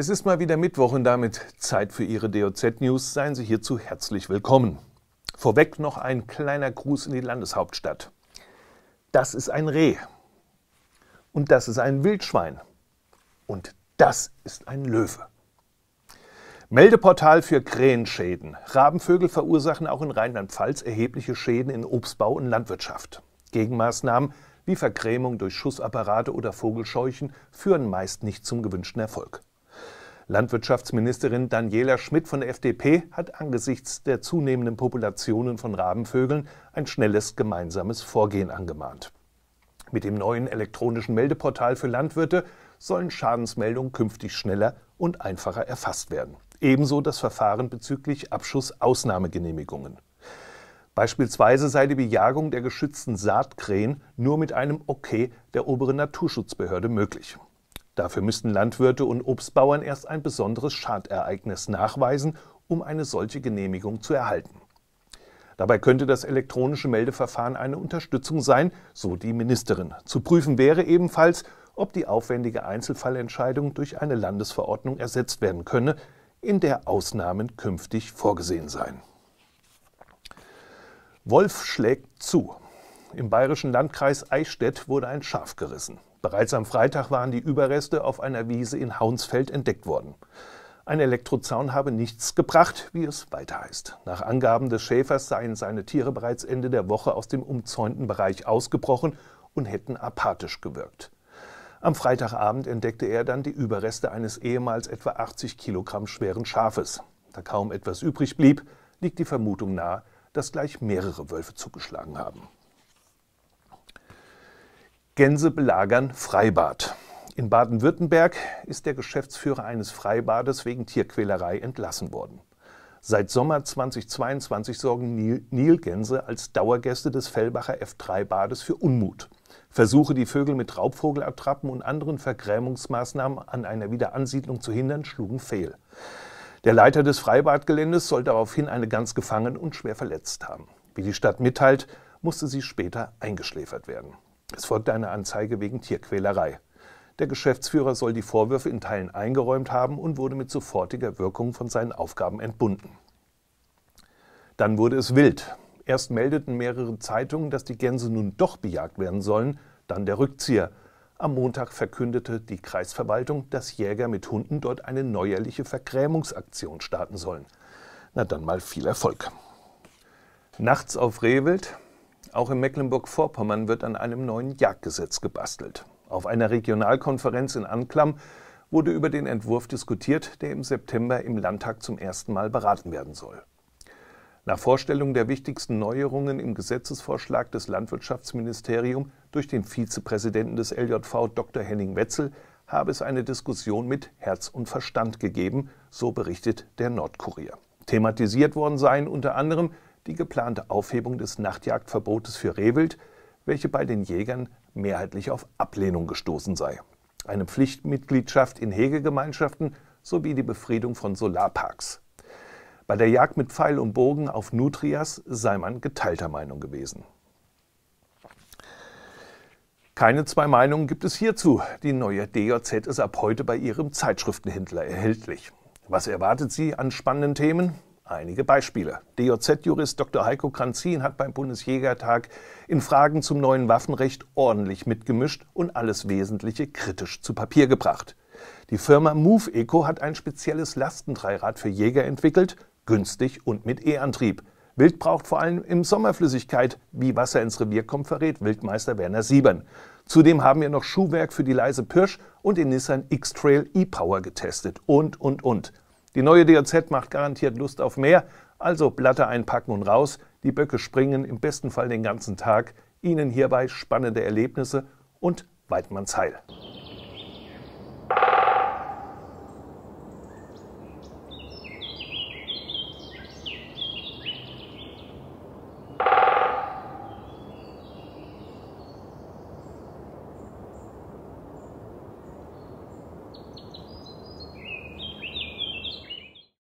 Es ist mal wieder Mittwoch und damit Zeit für Ihre DOZ-News. Seien Sie hierzu herzlich willkommen. Vorweg noch ein kleiner Gruß in die Landeshauptstadt. Das ist ein Reh. Und das ist ein Wildschwein. Und das ist ein Löwe. Meldeportal für Krähenschäden. Rabenvögel verursachen auch in Rheinland-Pfalz erhebliche Schäden in Obstbau und Landwirtschaft. Gegenmaßnahmen wie Vergrämung durch Schussapparate oder Vogelscheuchen führen meist nicht zum gewünschten Erfolg. Landwirtschaftsministerin Daniela Schmidt von der FDP hat angesichts der zunehmenden Populationen von Rabenvögeln ein schnelles gemeinsames Vorgehen angemahnt. Mit dem neuen elektronischen Meldeportal für Landwirte sollen Schadensmeldungen künftig schneller und einfacher erfasst werden. Ebenso das Verfahren bezüglich Abschussausnahmegenehmigungen. Beispielsweise sei die Bejagung der geschützten Saatkrähen nur mit einem Okay der oberen Naturschutzbehörde möglich. Dafür müssten Landwirte und Obstbauern erst ein besonderes Schadereignis nachweisen, um eine solche Genehmigung zu erhalten. Dabei könnte das elektronische Meldeverfahren eine Unterstützung sein, so die Ministerin. Zu prüfen wäre ebenfalls, ob die aufwendige Einzelfallentscheidung durch eine Landesverordnung ersetzt werden könne, in der Ausnahmen künftig vorgesehen seien. Wolf schlägt zu. Im bayerischen Landkreis Eichstätt wurde ein Schaf gerissen. Bereits am Freitag waren die Überreste auf einer Wiese in Haunsfeld entdeckt worden. Ein Elektrozaun habe nichts gebracht, wie es weiter heißt. Nach Angaben des Schäfers seien seine Tiere bereits Ende der Woche aus dem umzäunten Bereich ausgebrochen und hätten apathisch gewirkt. Am Freitagabend entdeckte er dann die Überreste eines ehemals etwa 80 Kilogramm schweren Schafes. Da kaum etwas übrig blieb, liegt die Vermutung nahe, dass gleich mehrere Wölfe zugeschlagen haben. Gänse belagern Freibad. In Baden-Württemberg ist der Geschäftsführer eines Freibades wegen Tierquälerei entlassen worden. Seit Sommer 2022 sorgen Nilgänse als Dauergäste des Fellbacher F3-Bades für Unmut. Versuche, die Vögel mit Raubvogelattrappen und anderen Vergrämungsmaßnahmen an einer Wiederansiedlung zu hindern, schlugen fehl. Der Leiter des Freibadgeländes soll daraufhin eine Gans gefangen und schwer verletzt haben. Wie die Stadt mitteilt, musste sie später eingeschläfert werden. Es folgte eine Anzeige wegen Tierquälerei. Der Geschäftsführer soll die Vorwürfe in Teilen eingeräumt haben und wurde mit sofortiger Wirkung von seinen Aufgaben entbunden. Dann wurde es wild. Erst meldeten mehrere Zeitungen, dass die Gänse nun doch bejagt werden sollen, dann der Rückzieher. Am Montag verkündete die Kreisverwaltung, dass Jäger mit Hunden dort eine neuerliche Vergrämungsaktion starten sollen. Na dann mal viel Erfolg. Nachts auf Rehwild, auch in Mecklenburg-Vorpommern wird an einem neuen Jagdgesetz gebastelt. Auf einer Regionalkonferenz in Anklam wurde über den Entwurf diskutiert, der im September im Landtag zum ersten Mal beraten werden soll. Nach Vorstellung der wichtigsten Neuerungen im Gesetzesvorschlag des Landwirtschaftsministeriums durch den Vizepräsidenten des LJV Dr. Henning Wetzel habe es eine Diskussion mit Herz und Verstand gegeben, so berichtet der Nordkurier. Thematisiert worden seien unter anderem die geplante Aufhebung des Nachtjagdverbotes für Rehwild, welche bei den Jägern mehrheitlich auf Ablehnung gestoßen sei, eine Pflichtmitgliedschaft in Hegegemeinschaften sowie die Befriedung von Solarparks. Bei der Jagd mit Pfeil und Bogen auf Nutrias sei man geteilter Meinung gewesen. Keine zwei Meinungen gibt es hierzu. Die neue DJZ ist ab heute bei ihrem Zeitschriftenhändler erhältlich. Was erwartet Sie an spannenden Themen? Einige Beispiele. DJZ-Jurist Dr. Heiko Kranzin hat beim Bundesjägertag in Fragen zum neuen Waffenrecht ordentlich mitgemischt und alles Wesentliche kritisch zu Papier gebracht. Die Firma Move Eco hat ein spezielles Lastendreirad für Jäger entwickelt, günstig und mit E-Antrieb. Wild braucht vor allem im Sommer Flüssigkeit. Wie Wasser ins Revier kommt, verrät Wildmeister Werner Siebern. Zudem haben wir noch Schuhwerk für die leise Pirsch und den Nissan X-Trail E-Power getestet und, und, und. Die neue DOZ macht garantiert Lust auf mehr, also Blatter einpacken und raus. Die Böcke springen im besten Fall den ganzen Tag. Ihnen hierbei spannende Erlebnisse und Weidmannsheil. Heil.